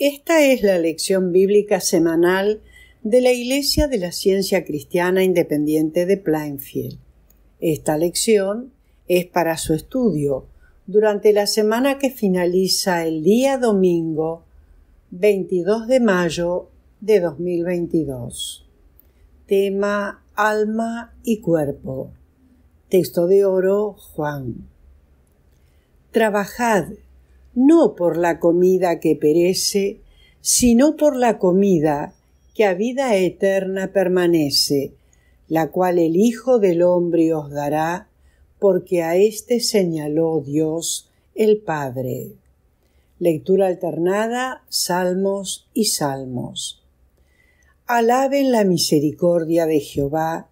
Esta es la lección bíblica semanal de la Iglesia de la Ciencia Cristiana Independiente de Plainfield. Esta lección es para su estudio durante la semana que finaliza el día domingo 22 de mayo de 2022. Tema Alma y Cuerpo. Texto de oro Juan. Trabajad no por la comida que perece, sino por la comida que a vida eterna permanece, la cual el Hijo del Hombre os dará, porque a éste señaló Dios el Padre. Lectura alternada, Salmos y Salmos. Alaben la misericordia de Jehová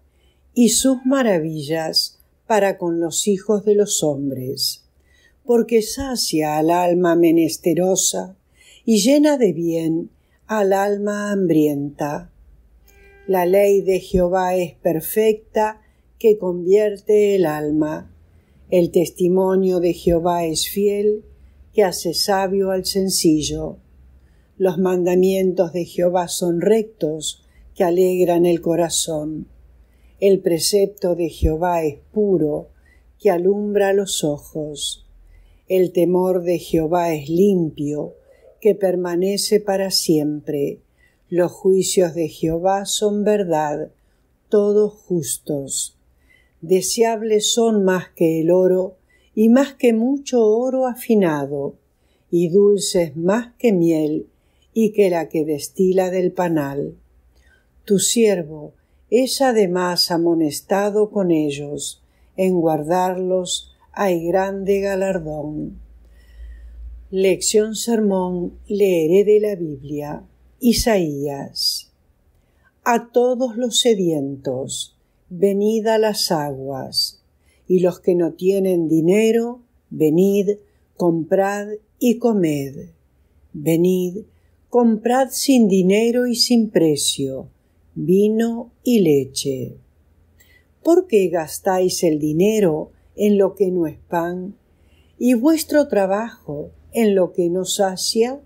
y sus maravillas para con los hijos de los hombres porque sacia al alma menesterosa y llena de bien al alma hambrienta. La ley de Jehová es perfecta, que convierte el alma. El testimonio de Jehová es fiel, que hace sabio al sencillo. Los mandamientos de Jehová son rectos, que alegran el corazón. El precepto de Jehová es puro, que alumbra los ojos. El temor de Jehová es limpio, que permanece para siempre. Los juicios de Jehová son verdad, todos justos. Deseables son más que el oro, y más que mucho oro afinado, y dulces más que miel, y que la que destila del panal. Tu siervo es además amonestado con ellos, en guardarlos hay grande galardón. Lección Sermón leeré de la Biblia. Isaías. A todos los sedientos, venid a las aguas, y los que no tienen dinero, venid, comprad y comed. Venid, comprad sin dinero y sin precio, vino y leche. ¿Por qué gastáis el dinero en lo que no es pan, y vuestro trabajo en lo que no sacia?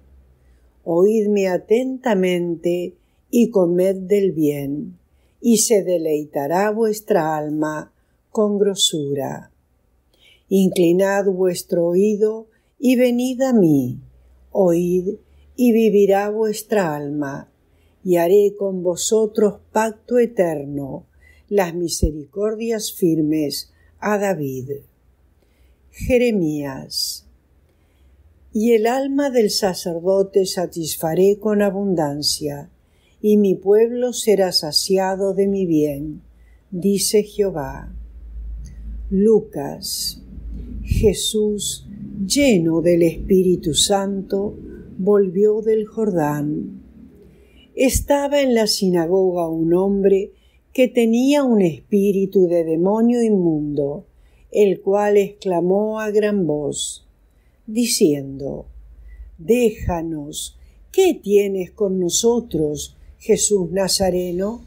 Oídme atentamente y comed del bien, y se deleitará vuestra alma con grosura. Inclinad vuestro oído y venid a mí, oíd y vivirá vuestra alma, y haré con vosotros pacto eterno, las misericordias firmes a David. Jeremías. Y el alma del sacerdote satisfaré con abundancia, y mi pueblo será saciado de mi bien, dice Jehová. Lucas. Jesús, lleno del Espíritu Santo, volvió del Jordán. Estaba en la sinagoga un hombre que tenía un espíritu de demonio inmundo, el cual exclamó a gran voz, diciendo, Déjanos, ¿qué tienes con nosotros, Jesús Nazareno?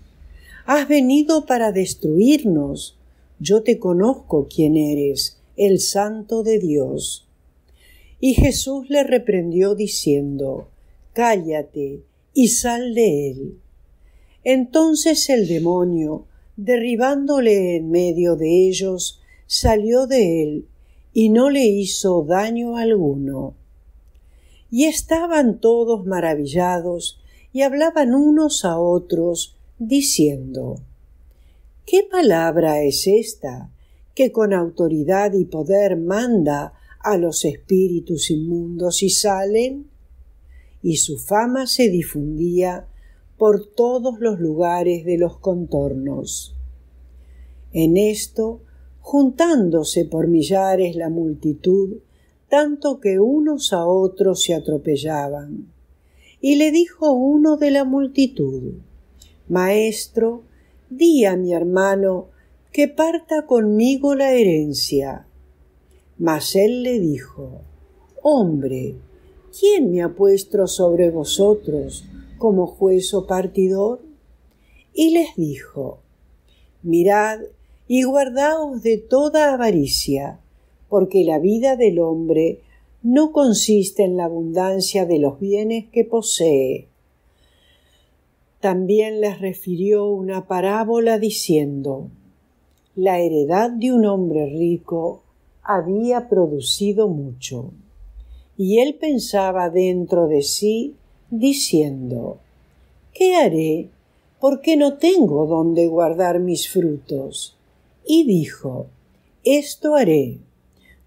Has venido para destruirnos. Yo te conozco quién eres, el Santo de Dios. Y Jesús le reprendió diciendo, Cállate y sal de él. Entonces el demonio, derribándole en medio de ellos, salió de él y no le hizo daño alguno. Y estaban todos maravillados y hablaban unos a otros, diciendo ¿Qué palabra es esta que con autoridad y poder manda a los espíritus inmundos y salen? Y su fama se difundía por todos los lugares de los contornos. En esto, juntándose por millares la multitud, tanto que unos a otros se atropellaban. Y le dijo uno de la multitud, Maestro, di a mi hermano que parta conmigo la herencia. Mas él le dijo, Hombre, ¿quién me ha puesto sobre vosotros como juez o partidor? Y les dijo, Mirad y guardaos de toda avaricia, porque la vida del hombre no consiste en la abundancia de los bienes que posee. También les refirió una parábola diciendo, La heredad de un hombre rico había producido mucho, y él pensaba dentro de sí diciendo ¿Qué haré? Porque no tengo donde guardar mis frutos. Y dijo Esto haré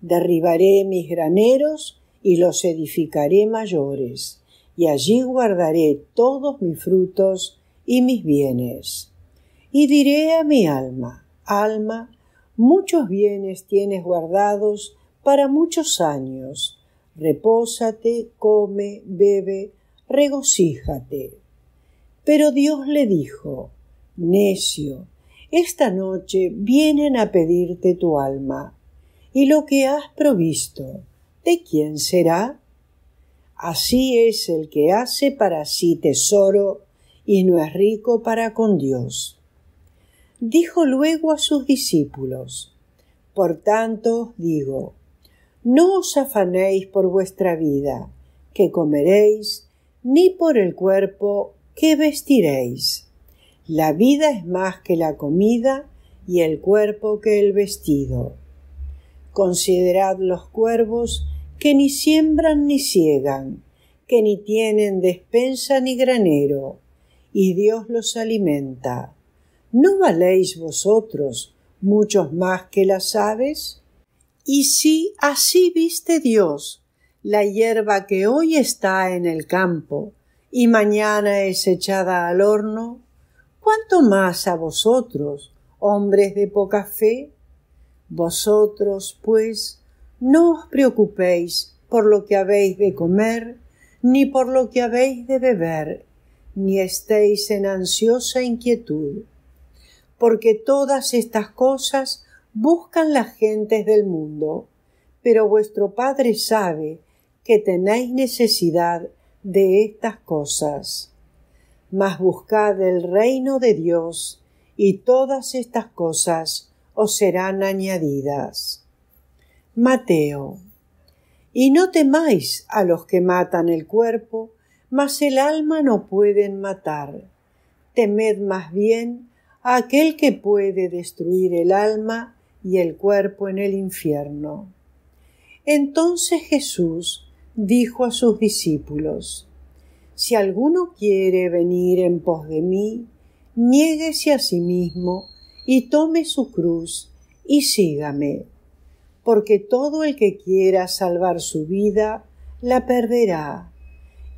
derribaré mis graneros y los edificaré mayores, y allí guardaré todos mis frutos y mis bienes. Y diré a mi alma, alma, muchos bienes tienes guardados para muchos años, repósate, come, bebe, regocíjate. Pero Dios le dijo, necio, esta noche vienen a pedirte tu alma, y lo que has provisto, ¿de quién será? Así es el que hace para sí tesoro y no es rico para con Dios. Dijo luego a sus discípulos, Por tanto os digo, no os afanéis por vuestra vida, que comeréis, ni por el cuerpo que vestiréis. La vida es más que la comida y el cuerpo que el vestido. Considerad los cuervos que ni siembran ni ciegan, que ni tienen despensa ni granero, y Dios los alimenta. ¿No valéis vosotros muchos más que las aves? Y si así viste Dios la hierba que hoy está en el campo y mañana es echada al horno, ¿cuánto más a vosotros, hombres de poca fe? Vosotros, pues, no os preocupéis por lo que habéis de comer, ni por lo que habéis de beber, ni estéis en ansiosa inquietud, porque todas estas cosas buscan las gentes del mundo, pero vuestro Padre sabe que tenéis necesidad de estas cosas. Mas buscad el reino de Dios y todas estas cosas os serán añadidas. Mateo. Y no temáis a los que matan el cuerpo, mas el alma no pueden matar. Temed más bien a aquel que puede destruir el alma y el cuerpo en el infierno. Entonces Jesús dijo a sus discípulos, Si alguno quiere venir en pos de mí, niéguese a sí mismo y tome su cruz y sígame, porque todo el que quiera salvar su vida, la perderá,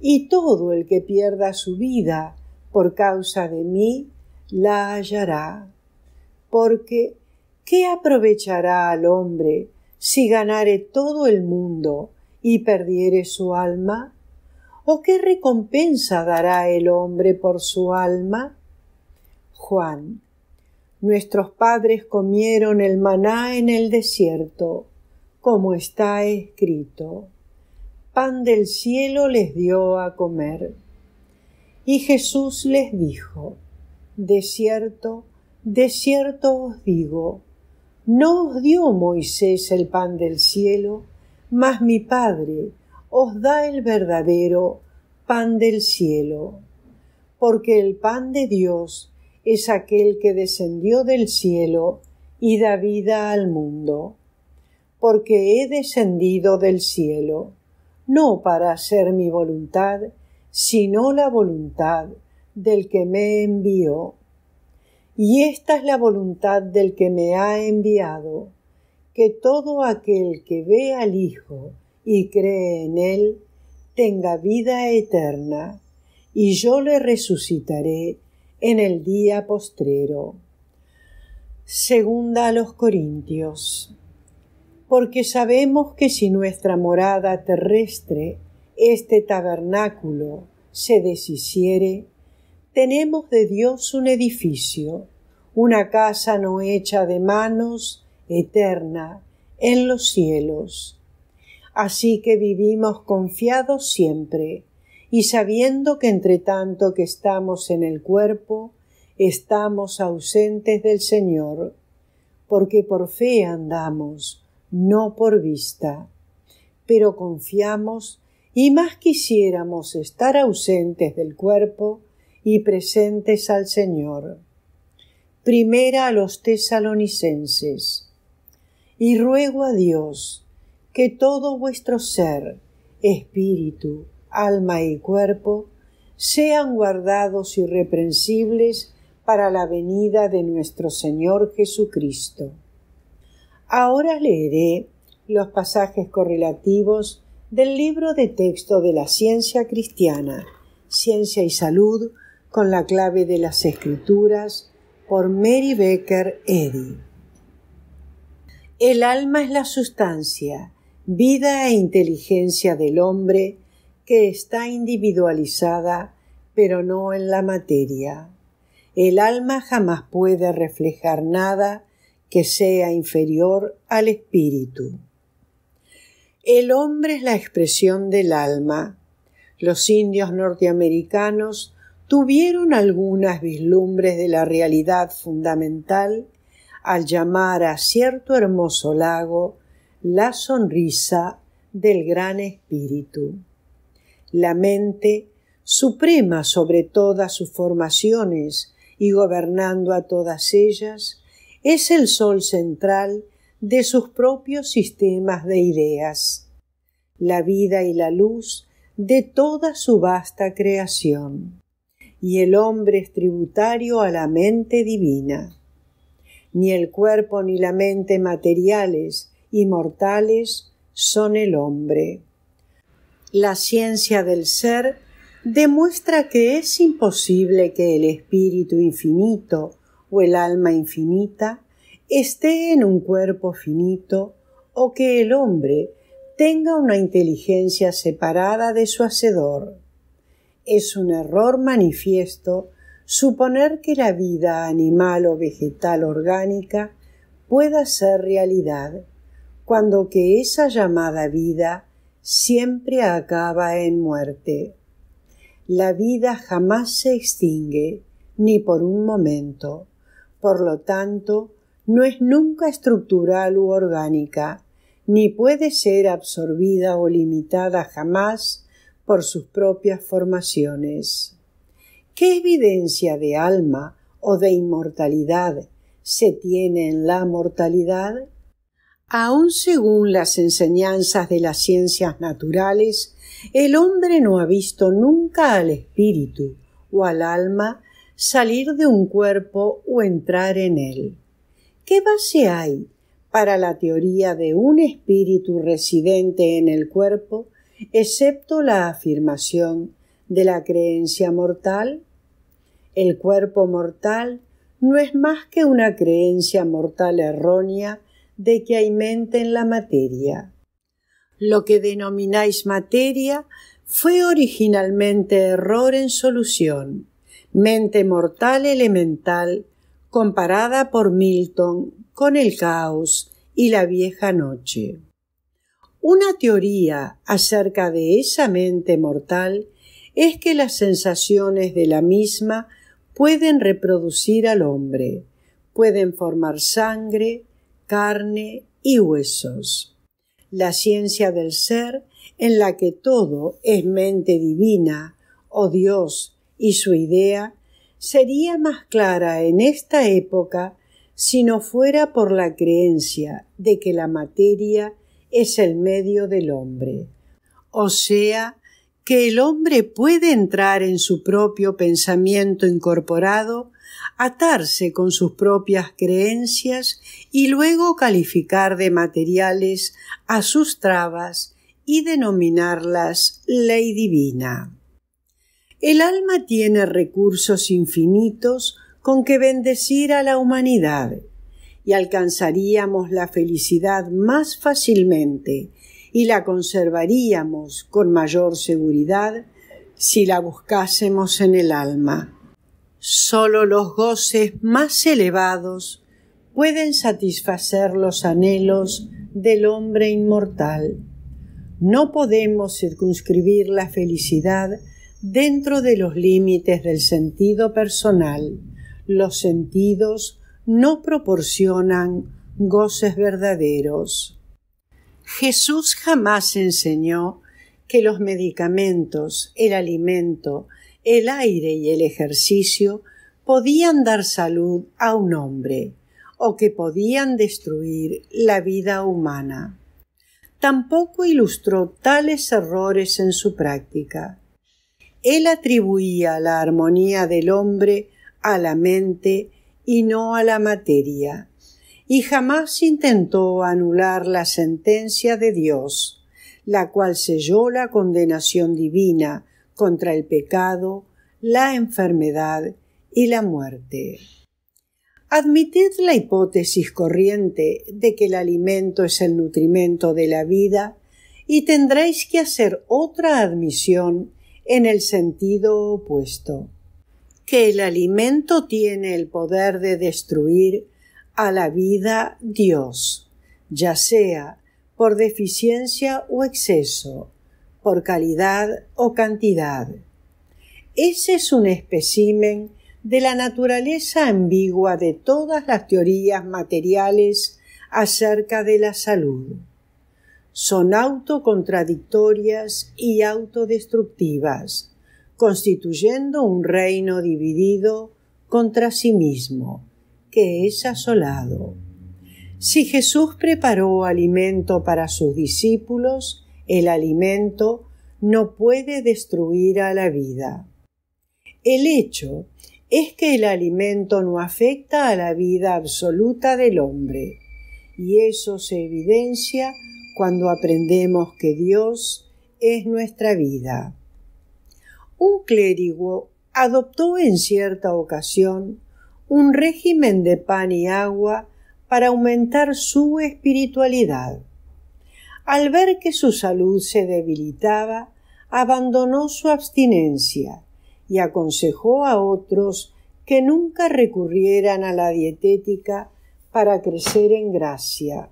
y todo el que pierda su vida por causa de mí, la hallará. Porque, ¿qué aprovechará al hombre si ganare todo el mundo? y perdiere su alma? ¿O qué recompensa dará el hombre por su alma? Juan. Nuestros padres comieron el maná en el desierto, como está escrito. Pan del cielo les dio a comer. Y Jesús les dijo, De cierto, de cierto os digo, no os dio Moisés el pan del cielo, mas mi Padre os da el verdadero pan del cielo, porque el pan de Dios es aquel que descendió del cielo y da vida al mundo, porque he descendido del cielo, no para hacer mi voluntad, sino la voluntad del que me envió. Y esta es la voluntad del que me ha enviado, que todo aquel que ve al Hijo y cree en Él tenga vida eterna, y yo le resucitaré en el día postrero. Segunda a los Corintios. Porque sabemos que si nuestra morada terrestre, este tabernáculo, se deshiciere, tenemos de Dios un edificio, una casa no hecha de manos, eterna en los cielos. Así que vivimos confiados siempre y sabiendo que entre tanto que estamos en el cuerpo, estamos ausentes del Señor, porque por fe andamos, no por vista. Pero confiamos y más quisiéramos estar ausentes del cuerpo y presentes al Señor. Primera a los tesalonicenses y ruego a Dios que todo vuestro ser, espíritu, alma y cuerpo sean guardados irreprensibles para la venida de nuestro Señor Jesucristo. Ahora leeré los pasajes correlativos del libro de texto de la ciencia cristiana, Ciencia y Salud, con la clave de las Escrituras, por Mary Becker Eddy. El alma es la sustancia, vida e inteligencia del hombre que está individualizada pero no en la materia. El alma jamás puede reflejar nada que sea inferior al espíritu. El hombre es la expresión del alma. Los indios norteamericanos tuvieron algunas vislumbres de la realidad fundamental al llamar a cierto hermoso lago la sonrisa del gran espíritu. La mente, suprema sobre todas sus formaciones y gobernando a todas ellas, es el sol central de sus propios sistemas de ideas, la vida y la luz de toda su vasta creación. Y el hombre es tributario a la mente divina. Ni el cuerpo ni la mente materiales y mortales son el hombre. La ciencia del ser demuestra que es imposible que el espíritu infinito o el alma infinita esté en un cuerpo finito o que el hombre tenga una inteligencia separada de su hacedor. Es un error manifiesto suponer que la vida animal o vegetal orgánica pueda ser realidad, cuando que esa llamada vida siempre acaba en muerte. La vida jamás se extingue, ni por un momento. Por lo tanto, no es nunca estructural u orgánica, ni puede ser absorbida o limitada jamás por sus propias formaciones. ¿Qué evidencia de alma o de inmortalidad se tiene en la mortalidad? Aun según las enseñanzas de las ciencias naturales, el hombre no ha visto nunca al espíritu o al alma salir de un cuerpo o entrar en él. ¿Qué base hay para la teoría de un espíritu residente en el cuerpo, excepto la afirmación de la creencia mortal? El cuerpo mortal no es más que una creencia mortal errónea de que hay mente en la materia. Lo que denomináis materia fue originalmente error en solución, mente mortal elemental, comparada por Milton con el caos y la vieja noche. Una teoría acerca de esa mente mortal es que las sensaciones de la misma pueden reproducir al hombre, pueden formar sangre, carne y huesos. La ciencia del ser, en la que todo es mente divina o Dios y su idea, sería más clara en esta época si no fuera por la creencia de que la materia es el medio del hombre, o sea, que el hombre puede entrar en su propio pensamiento incorporado, atarse con sus propias creencias y luego calificar de materiales a sus trabas y denominarlas ley divina. El alma tiene recursos infinitos con que bendecir a la humanidad y alcanzaríamos la felicidad más fácilmente y la conservaríamos con mayor seguridad si la buscásemos en el alma. Solo los goces más elevados pueden satisfacer los anhelos del hombre inmortal. No podemos circunscribir la felicidad dentro de los límites del sentido personal. Los sentidos no proporcionan goces verdaderos. Jesús jamás enseñó que los medicamentos, el alimento, el aire y el ejercicio podían dar salud a un hombre o que podían destruir la vida humana. Tampoco ilustró tales errores en su práctica. Él atribuía la armonía del hombre a la mente y no a la materia, y jamás intentó anular la sentencia de Dios, la cual selló la condenación divina contra el pecado, la enfermedad y la muerte. Admitid la hipótesis corriente de que el alimento es el nutrimento de la vida y tendréis que hacer otra admisión en el sentido opuesto, que el alimento tiene el poder de destruir a la vida Dios, ya sea por deficiencia o exceso, por calidad o cantidad. Ese es un especimen de la naturaleza ambigua de todas las teorías materiales acerca de la salud. Son autocontradictorias y autodestructivas, constituyendo un reino dividido contra sí mismo que es asolado. Si Jesús preparó alimento para sus discípulos, el alimento no puede destruir a la vida. El hecho es que el alimento no afecta a la vida absoluta del hombre, y eso se evidencia cuando aprendemos que Dios es nuestra vida. Un clérigo adoptó en cierta ocasión un régimen de pan y agua para aumentar su espiritualidad. Al ver que su salud se debilitaba, abandonó su abstinencia y aconsejó a otros que nunca recurrieran a la dietética para crecer en gracia.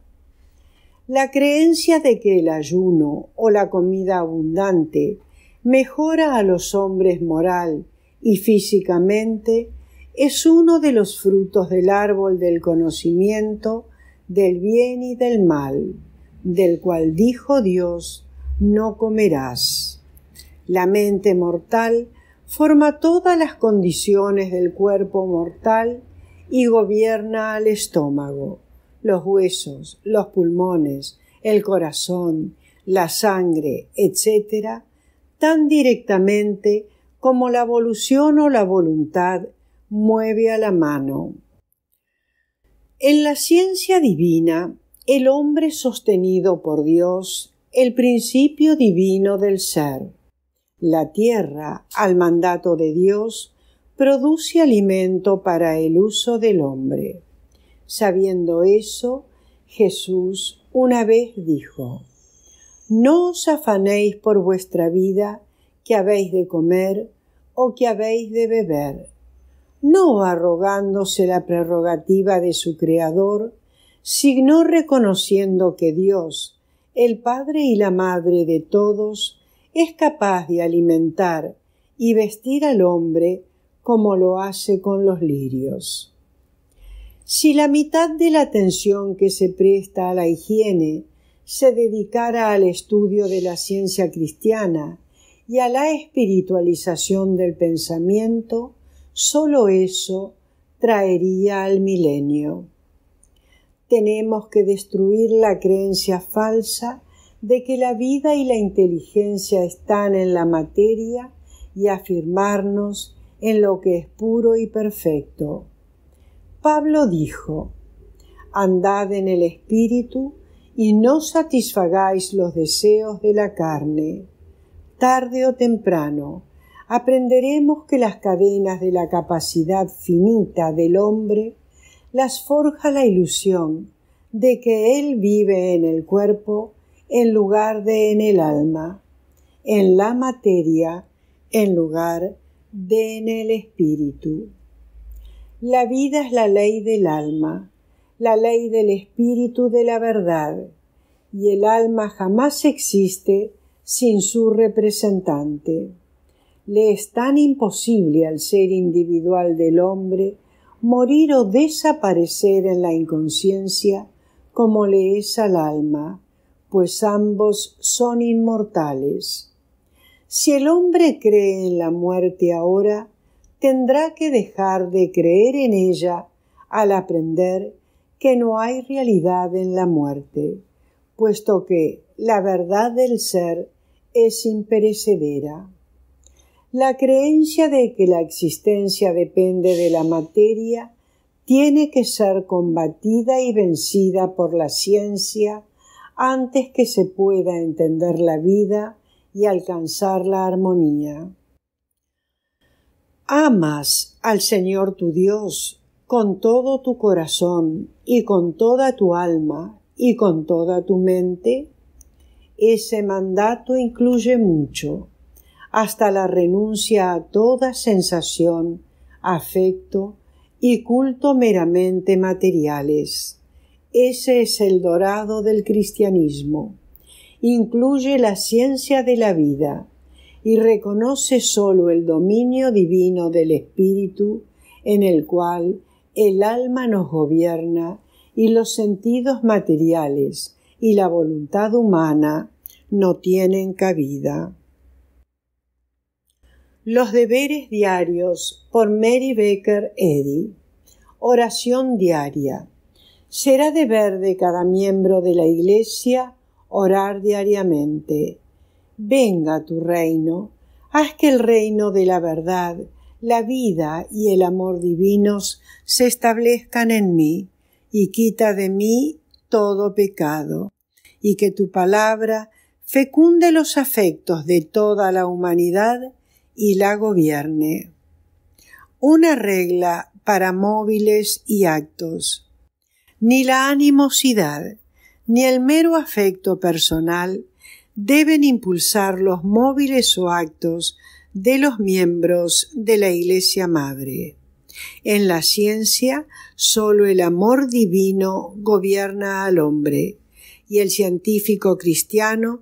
La creencia de que el ayuno o la comida abundante mejora a los hombres moral y físicamente es uno de los frutos del árbol del conocimiento del bien y del mal, del cual dijo Dios, no comerás. La mente mortal forma todas las condiciones del cuerpo mortal y gobierna al estómago, los huesos, los pulmones, el corazón, la sangre, etc., tan directamente como la evolución o la voluntad mueve a la mano. En la ciencia divina, el hombre sostenido por Dios, el principio divino del ser. La tierra, al mandato de Dios, produce alimento para el uso del hombre. Sabiendo eso, Jesús una vez dijo, No os afanéis por vuestra vida, que habéis de comer o que habéis de beber no arrogándose la prerrogativa de su Creador, sino reconociendo que Dios, el Padre y la Madre de todos, es capaz de alimentar y vestir al hombre como lo hace con los lirios. Si la mitad de la atención que se presta a la higiene se dedicara al estudio de la ciencia cristiana y a la espiritualización del pensamiento, Solo eso traería al milenio. Tenemos que destruir la creencia falsa de que la vida y la inteligencia están en la materia y afirmarnos en lo que es puro y perfecto. Pablo dijo, Andad en el Espíritu y no satisfagáis los deseos de la carne. Tarde o temprano aprenderemos que las cadenas de la capacidad finita del hombre las forja la ilusión de que él vive en el cuerpo en lugar de en el alma, en la materia en lugar de en el espíritu. La vida es la ley del alma, la ley del espíritu de la verdad, y el alma jamás existe sin su representante le es tan imposible al ser individual del hombre morir o desaparecer en la inconsciencia como le es al alma, pues ambos son inmortales. Si el hombre cree en la muerte ahora, tendrá que dejar de creer en ella al aprender que no hay realidad en la muerte, puesto que la verdad del ser es imperecedera. La creencia de que la existencia depende de la materia tiene que ser combatida y vencida por la ciencia antes que se pueda entender la vida y alcanzar la armonía. Amas al Señor tu Dios con todo tu corazón y con toda tu alma y con toda tu mente. Ese mandato incluye mucho hasta la renuncia a toda sensación, afecto y culto meramente materiales. Ese es el dorado del cristianismo. Incluye la ciencia de la vida y reconoce sólo el dominio divino del espíritu en el cual el alma nos gobierna y los sentidos materiales y la voluntad humana no tienen cabida. Los deberes diarios por Mary Baker Eddy. Oración diaria. Será deber de cada miembro de la Iglesia orar diariamente. Venga tu reino. Haz que el reino de la verdad, la vida y el amor divinos se establezcan en mí y quita de mí todo pecado y que tu palabra fecunde los afectos de toda la humanidad y la gobierne. Una regla para móviles y actos. Ni la animosidad ni el mero afecto personal deben impulsar los móviles o actos de los miembros de la Iglesia Madre. En la ciencia sólo el amor divino gobierna al hombre, y el científico cristiano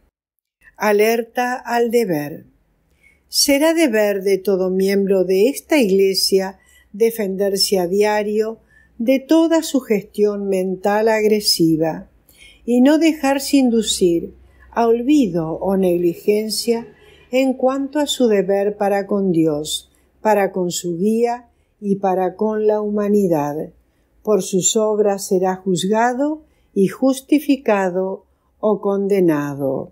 alerta al deber. Será deber de todo miembro de esta Iglesia defenderse a diario de toda su gestión mental agresiva y no dejarse inducir a olvido o negligencia en cuanto a su deber para con Dios, para con su guía y para con la humanidad. Por sus obras será juzgado y justificado o condenado